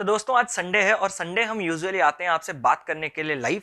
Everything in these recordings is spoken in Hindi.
तो दोस्तों आज संडे है और संडे हम यूजुअली आते हैं आपसे बात करने के लिए लाइव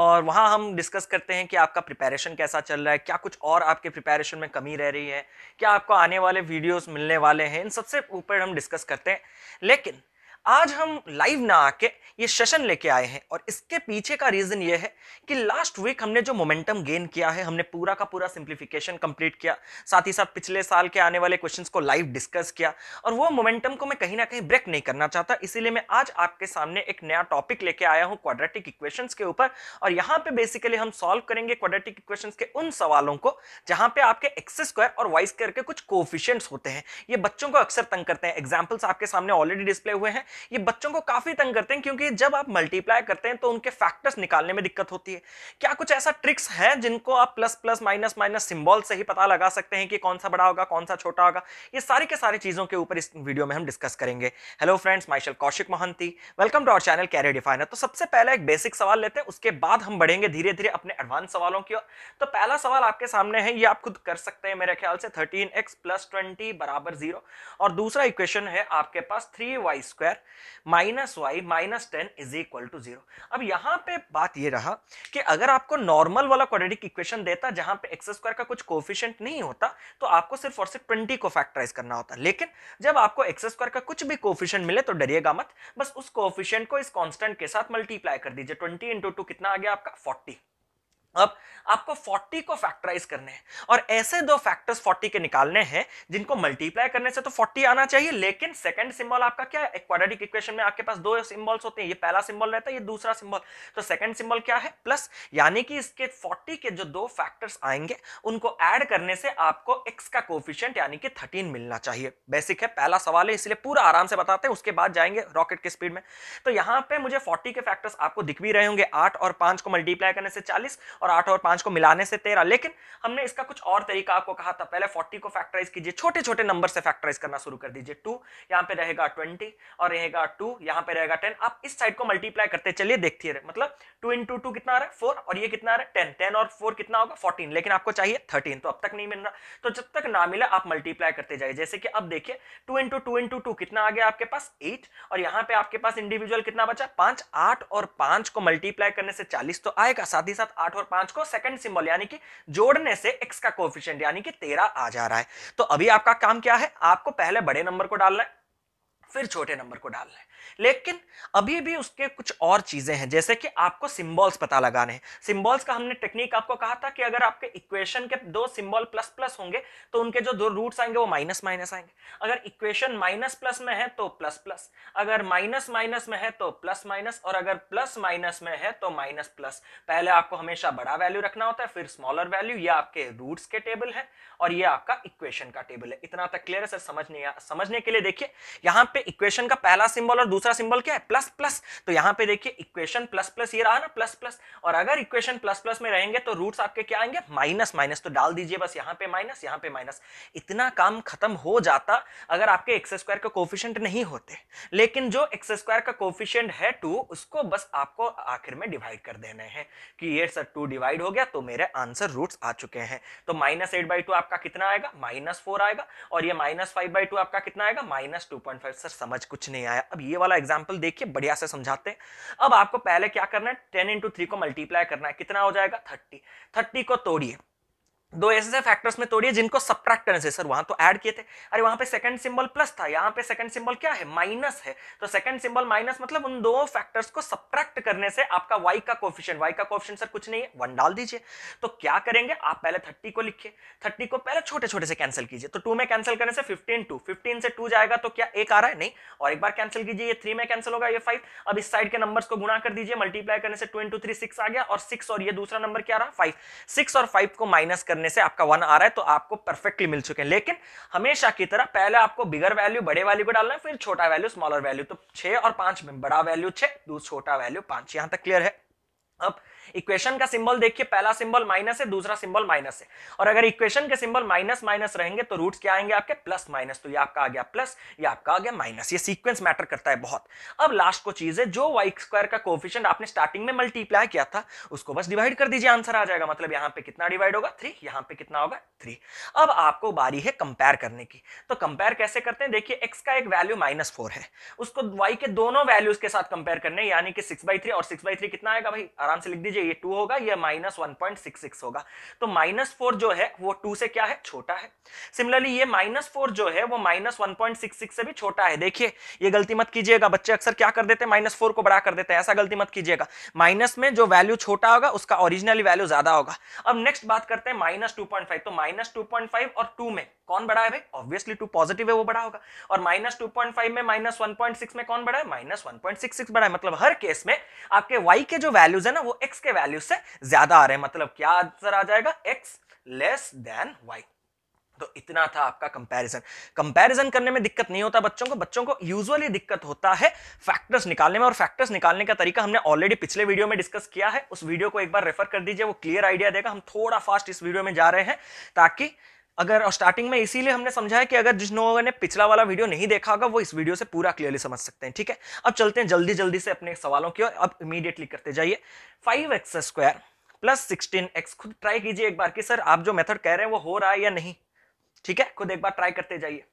और वहाँ हम डिस्कस करते हैं कि आपका प्रिपरेशन कैसा चल रहा है क्या कुछ और आपके प्रिपरेशन में कमी रह रही है क्या आपको आने वाले वीडियोस मिलने वाले हैं इन सबसे ऊपर हम डिस्कस करते हैं लेकिन आज हम लाइव ना आके ये सेशन लेके आए हैं और इसके पीछे का रीज़न ये है कि लास्ट वीक हमने जो मोमेंटम गेन किया है हमने पूरा का पूरा सिंप्लीफिकेशन कंप्लीट किया साथ ही साथ पिछले साल के आने वाले क्वेश्चंस को लाइव डिस्कस किया और वो मोमेंटम को मैं कहीं ना कहीं ब्रेक नहीं करना चाहता इसीलिए मैं आज आपके सामने एक नया टॉपिक लेके आया हूँ क्वाड्रेटिक इक्वेशन के ऊपर और यहाँ पे बेसिकली हम सॉल्व करेंगे क्वाड्रेटिक इक्वेशन के उन सवालों को जहाँ पे आपके एक्स स्क्वायर और वाई स्क्वायर के कुछ कोफिशियंट्स होते हैं ये बच्चों को अक्सर तंग करते हैं एग्जाम्पल्स आपके सामने ऑलरेडी डिस्प्ले हुए हैं ये बच्चों को काफी तंग करते हैं क्योंकि जब आप मल्टीप्लाई करते हैं तो उनके फैक्टर्स निकालने में दिक्कत होती है क्या कुछ ऐसा ट्रिक्स है जिनको आप plus plus minus minus symbol से ही पता लगा सकते हैं कि कौन सा बड़ा होगा कौन सा छोटा होगा ये सारी के सारी चीजों के ऊपर इस वीडियो में हम डिस्कस करेंगे hello friends Mishal Kaushik Mohanty welcome to our channel Career Definer तो सबसे पहले एक बेसिक सवाल लेते हैं उसके बाद हम बढ़ेंगे धीरे धीरे अपने एडवांस सवालों की ओर तो पहला सवाल आपके सामने है ये आप खुद कर सकते हैं मेरे ख्याल से थर्टीन एक्स प्लस ट्वेंटी बराबर जीरो और दूसरा इक्वेशन है आपके पास three Y square minus Y minus ten is equal to zero अब यहाँ पे बात ये रहा कि अगर आपको नॉर्मल वाला क्वाड्रेटिक इक्वेशन देता जहाँ पे एक्स स्क्वायर का कुछ कोफिशियंट नहीं होता तो आपको सिर्फ और सिर्फ ट्वेंटी को फैक्टराइज करना होता लेकिन जब आपको एक्स स्क्वायर का कुछ भी कोफिशियंट मिले तो डरिएगा मत बस उस कोफिशियंट को इस कॉन्स्टेंट के साथ मल्टीप्लाई कर दीजिए ट्वेंटी इंटू कितना आ गया आपका फोर्टी अब आपको 40 को फैक्टराइज करने हैं और ऐसे दो फैक्टर्स 40 के निकालने हैं जिनको मल्टीप्लाई करने से तो 40 आना चाहिए लेकिन सेकंड सिंबल आपका क्या है क्वाड्रेटिक इक्वेशन में आपके पास दो सिंबल्स होते हैं ये पहला सिंबल रहता है ये दूसरा सिंबल तो सेकंड सिंबल क्या है प्लस यानी कि इसके 40 के जो दो फैक्टर्स आएंगे उनको एड करने से आपको एक्स का कोफिशियंट यानी कि थर्टीन मिलना चाहिए बेसिक है पहला सवाल है इसलिए पूरा आराम से बताते हैं उसके बाद जाएंगे रॉकेट के स्पीड में तो यहाँ पे मुझे फोर्टी के फैक्टर्स आपको दिख भी रहे होंगे आठ और पांच को मल्टीप्लाई करने से चालीस और आठ और पांच को मिलाने से तेरह लेकिन हमने इसका कुछ और तरीका आपको कहा था पहले फोर्टी को फैक्टराइज कीजिए छोटे छोटे नंबर से फैक्टराइज करना शुरू कर दीजिए टू यहाँ पे रहेगा ट्वेंटी और रहेगा टू यहाँ पे रहेगा टेन आप इस साइड को मल्टीप्लाई करते चलिए देखती है मतलब टू इंटू टू कितना आ रहा है फोर और ये कितना आ रहा है टेन टेन और फोर कितना होगा फोर्टीन लेकिन आपको चाहिए थर्टीन तो अब तक नहीं मिल रहा तो जब तक ना मिला आप मल्टीप्लाई करते जाइए जैसे कि अब देखिए two into two into two कितना आ गया आपके पास एट और यहाँ पे आपके पास इंडिविजुअल कितना बचा पांच आठ और पांच को मल्टीप्लाई करने से चालीस तो आएगा साथ ही साथ आठ और पांच को सेकंड सिंबल यानी कि जोड़ने से एक्स का कोफिशियंट यानी कि तेरह आ जा रहा है तो अभी आपका काम क्या है आपको पहले बड़े नंबर को डालना है फिर छोटे नंबर को डालना है लेकिन अभी भी उसके कुछ और चीज़ें हैं जैसे कि आपको सिंबल्स पता लगाने हैं सिंबल्स का हमने टेक्निक आपको कहा था कि अगर आपके इक्वेशन के दो सिंबल प्लस प्लस होंगे तो उनके जो दो रूट्स आएंगे वो माइनस माइनस आएंगे अगर इक्वेशन माइनस प्लस में है तो प्लस प्लस अगर माइनस माइनस में है तो प्लस माइनस और अगर प्लस माइनस में है तो माइनस प्लस पहले आपको हमेशा बड़ा वैल्यू रखना होता है फिर स्मॉलर वैल्यू ये आपके रूट्स के टेबल है और ये आपका इक्वेशन का टेबल है इतना तक क्लियर है सर समझने समझने के लिए देखिए यहाँ पे इक्वेशन का पहला सिंबल और दूसरा सिंबल क्या है प्लस प्लस तो यहाँ पे देखिए इक्वेशन प्लस प्लस ये रहा ना प्लस प्लस और अगर इक्वेशन प्लस प्लस में रहेंगे तो रूट्स आपके क्या आएंगे माइनस माइनस तो डाल दीजिए बस यहाँ पे माइनस यहाँ पे माइनस इतना काम खत्म हो जाता अगर आपके एक्स स्क्वायर का कोफिशियंट नहीं होते लेकिन जो एक्स स्क्वायर का कोफिशियंट है टू उसको बस आपको आखिर में डिवाइड कर देने हैं कि ये सर टू डिवाइड हो गया तो मेरे आंसर रूट्स आ चुके हैं तो माइनस एट बाई टू आपका कितना आएगा माइनस फोर आएगा और ये माइनस फाइव बाई टू आपका कितना आएगा minus two point five sir समझ कुछ नहीं आया अब ये वाला एग्जाम्पल देखिए बढ़िया से समझाते हैं अब आपको पहले क्या करना है टेन इंटू थ्री को मल्टीप्लाई करना है कितना हो जाएगा थर्टी थर्टी को तोड़िए दो ऐसे फैक्टर्स में तोड़िए जिनको सब्ट्रैक्ट करने से सर वहां तो ऐड किए थे अरे वहां पे सेकंड सिंबल प्लस था यहाँ पे सेकंड सिंबल क्या है माइनस है तो सेकंड सिंबल माइनस मतलब उन दो फैक्टर्स को सब्ट्रैक्ट करने से आपका वाई का कोफिशियंट वाई का कोफिशियंट सर कुछ नहीं है वन डाल दीजिए तो क्या करेंगे आप पहले थर्टी को लिखिए थर्टी को पहले छोटे छोटे से कैंसिल कीजिए तो टू में कैंसिल करने से फिफ्टीन टू फिफ्टीन से टू जाएगा तो क्या एक आ रहा है नहीं और एक बार कैंसिल कीजिए ये थ्री में कैंसिल होगा ये फाइव अब इस साइड के नंबर को गुणा कर दीजिए मल्टीप्लाई करने से टू इंटू थ्री सिक्स आ गया और सिक्स और ये दूसरा नंबर क्या रहा फाइव सिक्स और फाइव को माइनस करने करने से आपका वन आ रहा है तो आपको परफेक्टली मिल चुके हैं लेकिन हमेशा की तरह पहले आपको बिगर वैल्यू बड़े वैल्यू को डालना है फिर छोटा वैल्यू स्मॉलर वैल्यू तो छह और पांच में बड़ा वैल्यू छह छोटा वैल्यू पांच यहां तक क्लियर है अब इक्वेशन का सिंबल देखिए पहला सिंबल माइनस है दूसरा सिंबल माइनस है और अगर इक्वेशन के सिंबल माइनस माइनस रहेंगे तो रूट्स क्या आएंगे आपके प्लस माइनस तो ये आपका आ गया प्लस ये आपका आ गया माइनस ये सीक्वेंस मैटर करता है बहुत अब लास्ट को चीज है जो वाई स्क्वायर का कोफिशियंट आपने स्टार्टिंग में मल्टीप्लाई किया था उसको बस डिवाइड कर दीजिए आंसर आ जाएगा मतलब यहाँ पे कितना डिवाइड होगा थ्री यहाँ पे कितना होगा थ्री अब आपको बारी है कंपेयर करने की तो कंपेयर कैसे करते हैं देखिए एक्स का एक वैल्यू माइनस फोर है उसको वाई के दोनों वैल्यूज के साथ कंपेयर करने यानी कि सिक्स बाई थ्री और सिक्स बाई थ्री कितना आएगा भाई आराम से लिख दीजिए लीजिए ये टू होगा यह minus one point six six होगा तो माइनस फोर जो है वो टू से क्या है छोटा है सिमिलरली ये माइनस फोर जो है वो minus one point six six से भी छोटा है देखिए ये गलती मत कीजिएगा बच्चे अक्सर क्या कर देते हैं माइनस फोर को बड़ा कर देते हैं ऐसा गलती मत कीजिएगा माइनस में जो वैल्यू छोटा होगा उसका ओरिजिनली वैल्यू ज्यादा होगा अब नेक्स्ट बात करते हैं माइनस टू पॉइंट फाइव तो माइनस टू पॉइंट फाइव और टू में कौन बड़ा है भाई ऑब्वियसली टू पॉजिटिव है वो बड़ा होगा और माइनस टू पॉइंट फाइव में माइनस वन पॉइंट सिक्स में कौन बड़ा है minus one point six six बड़ा है मतलब हर केस में आपके वाई के जो वैल्यूज है ना वो एक्स के वैल्यूज से ज्यादा आ रहे हैं मतलब क्या आंसर आ जाएगा एक्स लेस देन वाई तो इतना था आपका कंपैरिजन कंपैरिजन करने में दिक्कत नहीं होता बच्चों को बच्चों को यूजुअली दिक्कत होता है फैक्टर्स निकालने में और फैक्टर्स निकालने का तरीका हमने ऑलरेडी पिछले वीडियो में डिस्कस किया है उस वीडियो को एक बार रेफर कर दीजिए वो क्लियर आइडिया देगा हम थोड़ा फास्ट इस वीडियो में जा रहे हैं ताकि अगर और स्टार्टिंग में इसीलिए हमने समझाया कि अगर जिन लोगों ने पिछला वाला वीडियो नहीं देखा होगा वो इस वीडियो से पूरा क्लियरली समझ सकते हैं ठीक है अब चलते हैं जल्दी जल्दी से अपने सवालों की ओर अब इमीडिएटली करते जाइए five X square plus sixteen X खुद ट्राई कीजिए एक बार कि सर आप जो मेथड कह रहे हैं वो हो रहा है या नहीं ठीक है खुद एक बार ट्राई करते जाइए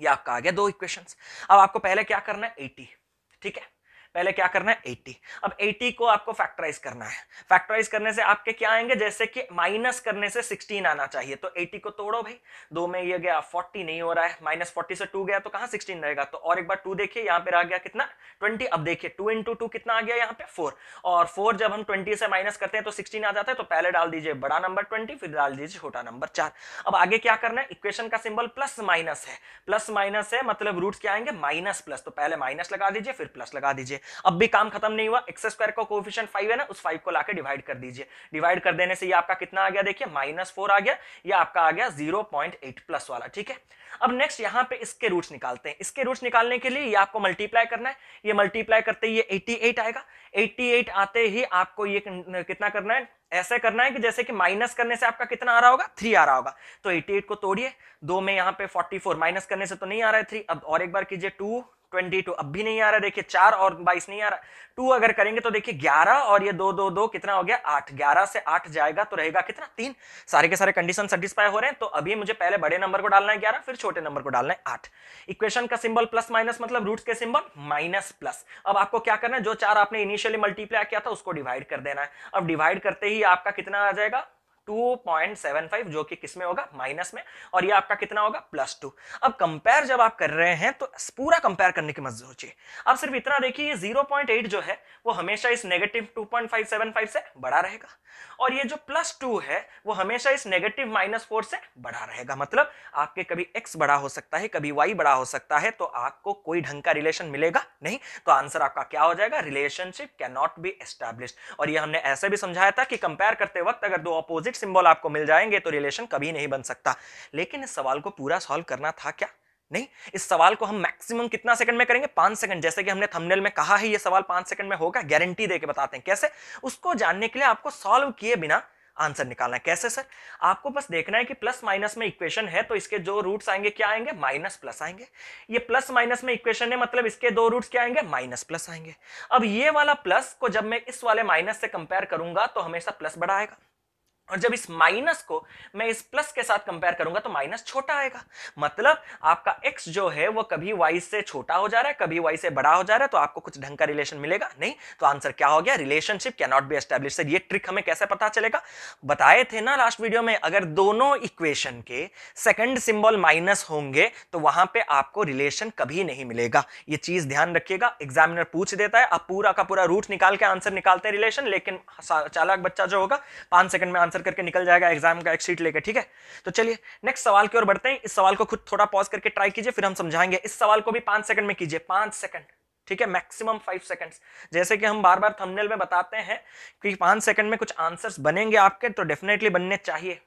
ये आपका आ गया दो इक्वेशन अब आपको पहले क्या करना है एटी ठीक है पहले क्या करना है 80 अब 80 को आपको फैक्टराइज करना है फैक्टराइज करने से आपके क्या आएंगे जैसे कि माइनस करने से 16 आना चाहिए तो 80 को तोड़ो भाई दो में ये गया 40 नहीं हो रहा है माइनस फोर्टी से टू गया तो कहां सिक्सटीन रहेगा तो और एक बार टू देखिए यहां पर आ गया कितना ट्वेंटी अब देखिए टू इंटू टू कितना आ गया यहाँ पे फोर और फोर जब हम ट्वेंटी से माइनस करते हैं तो सिक्सटीन आ जाता है तो पहले डाल दीजिए बड़ा नंबर ट्वेंटी फिर डाल दीजिए छोटा नंबर चार अब आगे क्या करना है इक्वेशन का सिंबल प्लस माइनस है प्लस माइनस है मतलब रूट क्या आएंगे माइनस प्लस तो पहले माइनस लगा दीजिए फिर प्लस लगा दीजिए दीजिए अब भी काम खत्म नहीं हुआ एक्स स्क्वायर का कोफिशियंट फाइव है ना उस फाइव को लाकर डिवाइड कर दीजिए डिवाइड कर देने से ये आपका कितना आ गया देखिए माइनस फोर आ गया ये आपका आ गया जीरो पॉइंट एट प्लस वाला ठीक है अब नेक्स्ट यहाँ पे इसके रूट्स निकालते हैं इसके रूट्स निकालने के लिए ये आपको मल्टीप्लाई करना है ये मल्टीप्लाई करते ही ये एट्टी एट आएगा एट्टी एट आते ही आपको ये कितना करना है ऐसे करना है कि जैसे कि माइनस करने से आपका कितना आ रहा होगा थ्री आ रहा होगा तो एट को तोड़िए दो में यहाँ पे फोर्टी फोर माइनस करने से तो नहीं आ रहा है थ्री अब और एक बार कीजिए टू ट्वेंटी टू अब भी नहीं आ रहा देखिए चार और बाईस नहीं आ रहा टू अगर करेंगे तो देखिए ग्यारह और ये दो दो दो कितना हो गया आठ ग्यारह से आठ जाएगा तो रहेगा कितना तीन सारे के सारे कंडीशन सेटिस्फाई हो रहे हैं तो अभी मुझे पहले बड़े नंबर को डालना है ग्यारह फिर छोटे नंबर को डालना है आठ इक्वेशन का सिंबल प्लस माइनस मतलब रूट के सिंबल माइनस प्लस अब आपको क्या करना है जो चार आपने इनिशियली मल्टीप्लाई किया था उसको डिवाइड कर देना है अब डिवाइड करते ही आपका कितना आ जाएगा 2.75 जो कि किस में होगा माइनस में और ये आपका कितना होगा प्लस टू अब कंपेयर जब आप कर रहे हैं तो पूरा कंपेयर करने की मजबूत सोचिए आप सिर्फ इतना देखिए जीरो पॉइंट एट जो है वो हमेशा इस negative two point five seven five से बड़ा रहेगा और ये जो प्लस टू है वो हमेशा इस नेगेटिव माइनस फोर से बड़ा रहेगा मतलब आपके कभी एक्स बड़ा हो सकता है कभी वाई बड़ा हो सकता है तो आपको कोई ढंग का रिलेशन मिलेगा नहीं तो आंसर आपका क्या हो जाएगा relationship can not be establish और ये हमने ऐसे भी समझाया था कि कंपेयर करते वक्त अगर दो अपोजिट सिंबल आपको मिल जाएंगे तो रिलेशन कभी नहीं बन सकता लेकिन इस सवाल को पूरा सॉल्व करना था क्या नहीं इस सवाल को हम मैक्सिमम कितना सेकंड में करेंगे पांच सेकंड जैसे कि हमने थंबनेल में कहा है ये सवाल पांच सेकंड में होगा गारंटी देके बताते हैं कैसे उसको जानने के लिए आपको सॉल्व किए बिना आंसर निकालना है कैसे सर आपको बस देखना है कि प्लस माइनस में इक्वेशन है तो इसके जो रूट्स आएंगे क्या आएंगे माइनस प्लस आएंगे ये प्लस माइनस में इक्वेशन है मतलब इसके दो रूट्स क्या आएंगे माइनस प्लस आएंगे अब ये वाला प्लस को जब मैं इस वाले माइनस से कंपेयर करूंगा तो हमेशा प्लस बड़ा आएगा और जब इस माइनस को मैं इस प्लस के साथ कंपेयर करूंगा तो माइनस छोटा आएगा मतलब आपका एक्स जो है वो कभी वाई से छोटा हो जा रहा है कभी वाई से बड़ा हो जा रहा है तो आपको कुछ ढंग का रिलेशन मिलेगा नहीं तो आंसर क्या हो गया relationship can not be establish sir ये ट्रिक हमें कैसे पता चलेगा बताए थे ना लास्ट वीडियो में अगर दोनों इक्वेशन के सेकेंड सिंबल माइनस होंगे तो वहां पर आपको रिलेशन कभी नहीं मिलेगा ये चीज ध्यान रखिएगा एग्जामिनर पूछ देता है आप पूरा का पूरा रूट निकाल के आंसर निकालते हैं रिलेशन लेकिन चालाक बच्चा जो होगा पांच सेकंड में आंसर आंसर करके निकल जाएगा एग्जाम का एक सीट लेकर ठीक है तो चलिए नेक्स्ट सवाल की ओर बढ़ते हैं इस सवाल को खुद थोड़ा पॉज करके ट्राई कीजिए फिर हम समझाएंगे इस सवाल को भी पांच सेकंड में कीजिए पांच सेकंड ठीक है मैक्सिमम फाइव सेकंड्स जैसे कि हम बार बार थमनेल में बताते हैं कि पांच सेकंड में कुछ आंसर्स बनेंगे आपके तो डेफिनेटली बनने चाहिए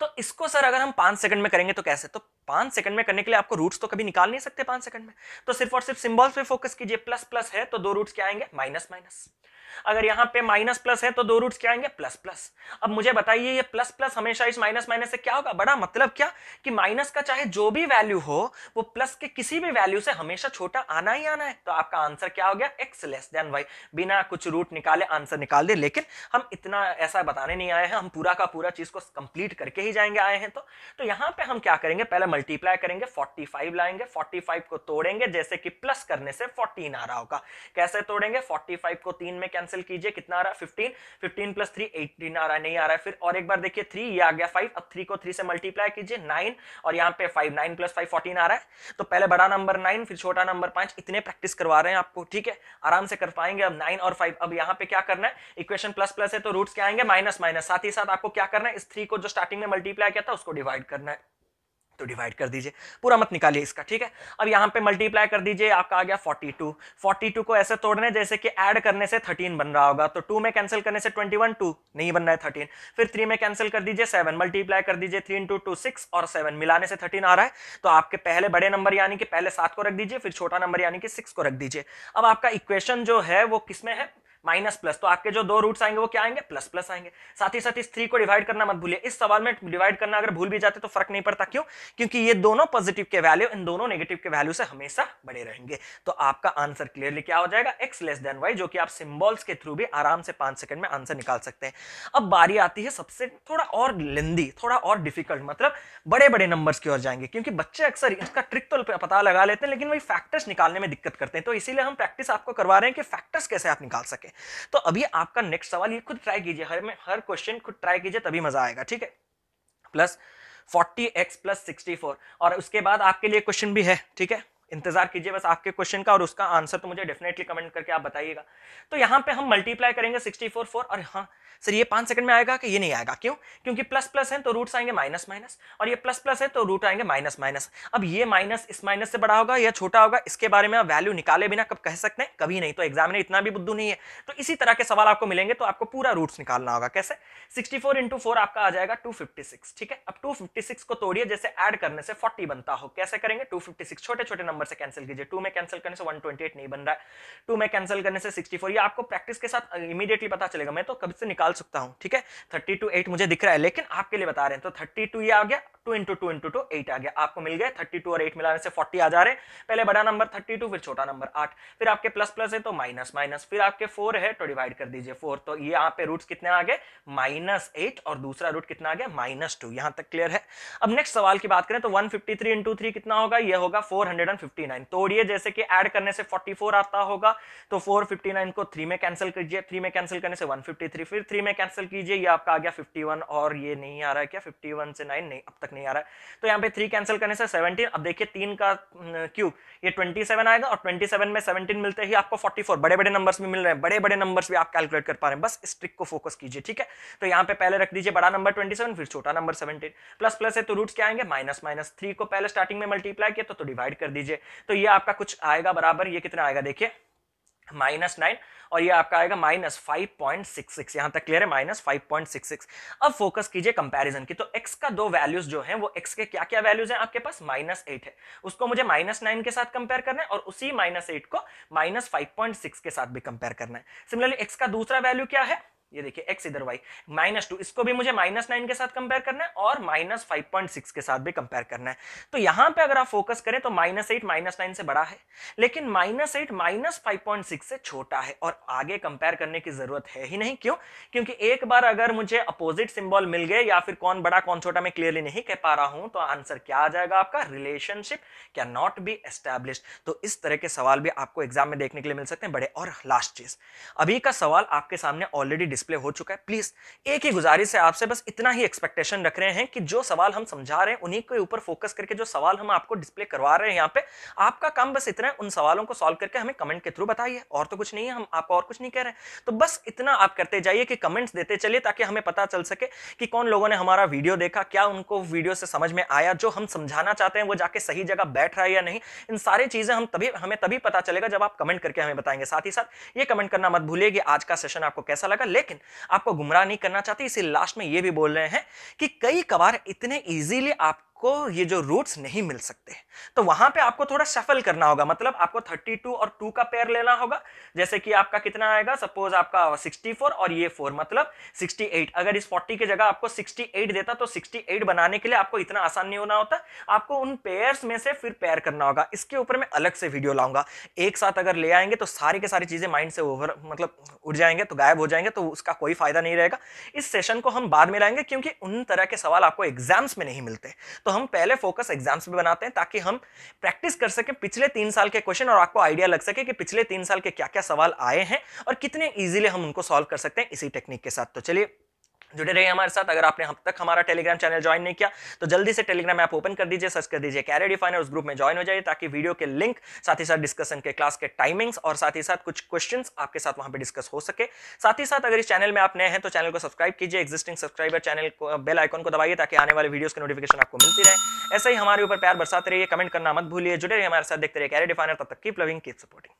तो इसको सर अगर हम पांच सेकंड में करेंगे तो कैसे तो पांच सेकंड में करने के लिए आपको रूट्स तो कभी निकाल नहीं सकते पांच सेकंड में तो सिर्फ और सिर्फ सिंबल्स पे फोकस कीजिए प्लस प्लस है तो दो रूट्स क्या आएंगे माइनस माइनस अगर यहाँ पे माइनस प्लस है तो दो रूट्स क्या आएंगे प्लस प्लस अब मुझे बताइए ये प्लस प्लस हमेशा इस माइनस माइनस से क्या होगा बड़ा मतलब क्या कि माइनस का चाहे जो भी वैल्यू हो वो प्लस के किसी भी वैल्यू से हमेशा छोटा आना ही आना है तो आपका आंसर क्या हो गया एक्स लेस देन वाई बिना कुछ रूट निकाले आंसर निकाल दे लेकिन हम इतना ऐसा बताने नहीं आए हैं हम पूरा का पूरा चीज को कंप्लीट करके ही जाएंगे आए हैं तो, तो यहाँ पे हम क्या करेंगे पहले मल्टीप्लाई करेंगे 45 लाएंगे 45 को तोड़ेंगे जैसे कि प्लस करने से फोर्टीन आ रहा होगा कैसे तोड़ेंगे 45 को तीन में कैंसिल कीजिए कितना आ रहा है fifteen fifteen plus three eighteen आ रहा है नहीं आ रहा है फिर और एक बार देखिए थ्री ये आ गया फाइव अब थ्री को थ्री से मल्टीप्लाई कीजिए नाइन और यहाँ पे five nine plus five fourteen आ रहा है तो पहले बड़ा नंबर नाइन फिर छोटा नंबर पांच इतने प्रैक्टिस करवा रहे हैं आपको ठीक है आराम से कर पाएंगे अब नाइन और फाइव अब यहाँ पे क्या करना है इक्वेशन प्लस प्लस है तो रूट्स क्या आएंगे माइनस माइनस साथ ही साथ आपको क्या करना है इस थ्री को जो स्टार्टिंग में मल्टीप्लाई किया था उसको डिवाइड करना है तो डिवाइड कर दीजिए पूरा मत निकालिए इसका ठीक है अब यहाँ पे मल्टीप्लाई कर दीजिए आपका आ गया 42 42 को ऐसे तोड़ने जैसे कि ऐड करने से 13 बन रहा होगा तो 2 में कैंसिल करने से 21 2 नहीं बन रहा है 13 फिर 3 में कैंसिल कर दीजिए 7 मल्टीप्लाई कर दीजिए 3 इंटू टू सिक्स और 7 मिलाने से 13 आ रहा है तो आपके पहले बड़े नंबर यानी कि पहले सात को रख दीजिए फिर छोटा नंबर यानी कि सिक्स को रख दीजिए अब आपका इक्वेशन जो है वो किसमें है माइनस प्लस तो आपके जो दो रूट्स आएंगे वो क्या आएंगे प्लस प्लस आएंगे साथ ही साथ इस थ्री को डिवाइड करना मत भूलिए इस सवाल में डिवाइड करना अगर भूल भी जाते तो फर्क नहीं पड़ता क्यों क्योंकि ये दोनों पॉजिटिव के वैल्यू इन दोनों नेगेटिव के वैल्यू से हमेशा बड़े रहेंगे तो आपका आंसर क्लियरली क्या हो जाएगा एक्स लेस देन वाई जो कि आप सिंबल्स के थ्रू भी आराम से पांच सेकंड में आंसर निकाल सकते हैं अब बारी आती है सबसे थोड़ा और लेंदी थोड़ा और डिफिकल्ट मतलब बड़े बड़े नंबर्स की ओर जाएंगे क्योंकि बच्चे अक्सर इसका ट्रिक तो पता लगा लेते हैं लेकिन वही फैक्टर्स निकालने में दिक्कत करते हैं तो इसीलिए हम प्रैक्टिस आपको करवा रहे हैं कि फैक्टर्स कैसे आप निकाल सके करेंगे तो अभी आपका नेक्स्ट सवाल ये खुद ट्राई कीजिए हर में हर क्वेश्चन खुद ट्राई कीजिए तभी मजा आएगा ठीक है plus forty X plus sixty four और उसके बाद आपके लिए क्वेश्चन भी है ठीक है इंतजार कीजिए बस आपके क्वेश्चन का और उसका आंसर तो मुझे डेफिनेटली कमेंट करके आप बताइएगा तो यहाँ पे हम मल्टीप्लाई करेंगे 64 फोर और हाँ सर ये पाँच सेकंड में आएगा कि ये नहीं आएगा क्यों क्योंकि प्लस प्लस है तो रूट्स आएंगे माइनस माइनस और ये प्लस प्लस है तो रूट आएंगे माइनस माइनस अब ये माइनस इस माइनस से बड़ा होगा या छोटा होगा इसके बारे में आप वैल्यू निकाले बिना कब कह सकते हैं कभी नहीं तो एग्जाम में इतना भी बुद्धू नहीं है तो इसी तरह के सवाल आपको मिलेंगे तो आपको पूरा रूट्स निकालना होगा कैसे सिक्सटी फोर आपका आ जाएगा टू ठीक है अब टू को तोड़िए जैसे एड करने से फोर्टी बनता हो कैसे करेंगे टू छोटे छोटे नंबर से कैंसिल कीजिए टू में कैंसिल करने से वन नहीं बन रहा है टू में कैंसिल करने से सिक्सटी ये आपको प्रैक्टिस के साथ इमीडिएटली पता चलेगा मैं तो कब से निकाल सकता हूं ठीक है थर्टी टू एट मुझे दिख रहा है लेकिन आपके लिए बता रहे हैं तो थर्टी टू ये आ गया two into two into two eight आ गया आपको मिल गया थर्टी टू और एट मिलाने से फोर्टी आ जा रहे पहले बड़ा नंबर थर्टी टू फिर छोटा नंबर आठ फिर आपके प्लस प्लस है तो माइनस माइनस फिर आपके फोर है तो डिवाइड कर दीजिए फोर तो ये यहाँ पे रूट कितने आ गए माइनस एट और दूसरा रूट कितना आ गया माइनस टू यहाँ तक क्लियर है अब नेक्स्ट सवाल की बात करें तो one fifty three into three कितना होगा ये होगा four hundred and fifty nine तोड़िए जैसे कि एड करने से फोर्टी फोर आता होगा तो फोर फिफ्टी नाइन को थ्री में कैंसिल कीजिए थ्री में कैंसिल करने से वन फिफ्टी थ्री फिर थ्री में कैंसिल कीजिए आपका आ गया फिफ्टी वन और ये नहीं आ रहा है क्या फिफ्टी वन से नाइन नहीं अब तक नहीं नहीं आ रहा है तो यहाँ पे थ्री कैंसिल करने से सेवनटीन अब देखिए तीन का क्यूब ये ट्वेंटी सेवन आएगा और ट्वेंटी सेवन में सेवनटीन मिलते ही आपको फोर्टी फोर बड़े बड़े नंबर्स भी मिल रहे हैं बड़े बड़े नंबर्स भी आप कैलकुलेट कर पा रहे हैं बस इस ट्रिक को फोकस कीजिए ठीक है तो यहाँ पे पहले रख दीजिए बड़ा नंबर ट्वेंटी फिर छोटा नंबर सेवनटीन प्लस प्लस है तो रूट्स क्या आएंगे माइनस माइनस थ्री को पहले स्टार्टिंग में मल्टीप्लाई किया तो डिवाइड तो कर दीजिए तो ये आपका कुछ आएगा बराबर ये कितना आएगा देखिए माइनस नाइन और ये आपका आएगा minus five point six six यहाँ तक क्लियर है minus five point six six अब फोकस कीजिए कंपैरिजन की तो एक्स का दो वैल्यूज जो है वो एक्स के क्या क्या वैल्यूज हैं आपके पास माइनस एट है उसको मुझे माइनस नाइन के साथ कंपेयर करना है और उसी माइनस एट को माइनस फाइव पॉइंट सिक्स के साथ भी कंपेयर करना है सिमिलरली एक्स का दूसरा वैल्यू क्या है ये देखिए एक्स इधर वाई माइनस टू इसको भी मुझे माइनस नाइन के साथ कंपेयर करना है और माइनस फाइव पॉइंट सिक्स के साथ भी कंपेयर करना है तो यहां पे अगर आप फोकस करें तो माइनस एट माइनस नाइन से बड़ा है लेकिन minus eight minus five point six से छोटा है और आगे कंपेयर करने की जरूरत है ही नहीं क्यों क्योंकि एक बार अगर मुझे अपोजिट सिंबल मिल गए या फिर कौन बड़ा कौन छोटा मैं क्लियरली नहीं कह पा रहा हूं तो आंसर क्या आ जाएगा आपका रिलेशनशिप क्या नॉट बी एस्टेब्लिश तो इस तरह के सवाल भी आपको एग्जाम में देखने के लिए मिल सकते हैं बड़े और लास्ट चीज अभी का सवाल आपके सामने ऑलरेडी डिस्प्ले हो चुका है प्लीज एक ही गुजारिश है आपसे बस इतना ही एक्सपेक्टेशन रख रहे हैं कि जो सवाल हम समझा रहे हैं उन्हीं के ऊपर फोकस करके जो सवाल हम आपको डिस्प्ले करवा रहे हैं यहाँ पे आपका काम बस इतना है उन सवालों को सॉल्व करके हमें कमेंट के थ्रू बताइए और तो कुछ नहीं है हम आपको और कुछ नहीं कह रहे तो बस इतना आप करते जाइए कि कमेंट्स देते चलिए ताकि हमें पता चल सके कि कौन लोगों ने हमारा वीडियो देखा क्या उनको वीडियो से समझ में आया जो हम समझाना चाहते हैं वो जाके सही जगह बैठ रहा है या नहीं इन सारी चीजें हम तभी हमें तभी पता चलेगा जब आप कमेंट करके हमें बताएंगे साथ ही साथ ये कमेंट करना मत भूलिए कि आज का सेशन आपको कैसा लगा लेकिन लेकिन आपको गुमराह नहीं करना चाहते इसे लास्ट में ये भी बोल रहे हैं कि कई कबार इतने ईजिली आप आपको ये जो रूट्स नहीं मिल सकते तो वहां पे आपको थोड़ा शफल करना होगा मतलब आपको 32 और 2 का पेयर लेना होगा जैसे कि आपका कितना आएगा सपोज आपका 64 और ये 4 मतलब 68 अगर इस 40 की जगह आपको 68 देता तो 68 बनाने के लिए आपको इतना आसान नहीं होना होता आपको उन पेयर में से फिर पेयर करना होगा इसके ऊपर मैं अलग से वीडियो लाऊंगा एक साथ अगर ले आएंगे तो सारी के सारी चीजें माइंड से ओवर मतलब उठ जाएंगे तो गायब हो जाएंगे तो उसका कोई फायदा नहीं रहेगा इस सेशन को हम बाद में लाएंगे क्योंकि उन तरह के सवाल आपको एग्जाम्स में नहीं मिलते तो तो हम पहले फोकस एग्जाम्स पे बनाते हैं ताकि हम प्रैक्टिस कर सकें पिछले तीन साल के क्वेश्चन और आपको आइडिया लग सके कि पिछले तीन साल के क्या क्या सवाल आए हैं और कितने ईजिली हम उनको सॉल्व कर सकते हैं इसी टेक्निक के साथ तो चलिए जुड़े रहिए हमारे साथ अगर आपने अब तक हमारा टेलीग्राम चैनल ज्वाइन नहीं किया तो जल्दी से टेलीग्राम ऐप ओपन कर दीजिए सर्च कर दीजिए कैरियर डिफाइनर उस ग्रुप में ज्वाइन हो जाइए ताकि वीडियो के लिंक साथ ही साथ डिस्कशन के क्लास के टाइमिंग्स और साथ ही साथ कुछ क्वेश्चन आपके साथ वहां पर डिस्कस हो सके साथ ही साथ अगर इस चैनल में आप नए हैं तो चैनल को सब्सक्राइब कीजिए एक्जिस्टिंग सब्सक्राइबर चैनल को बेल आइकन को दबाइए ताकि आने वाले वीडियोज़ की नोटिफिकेशन आपको मिलती रहे ऐसे ही हमारे ऊपर प्यार बरसाते रहिए कमेंट करना मत भूलिए जुड़े रहिए हमारे साथ देखते रहिए कैरियर डिफाइनर तब तक कीप लविंग कीप सपोर्टिंग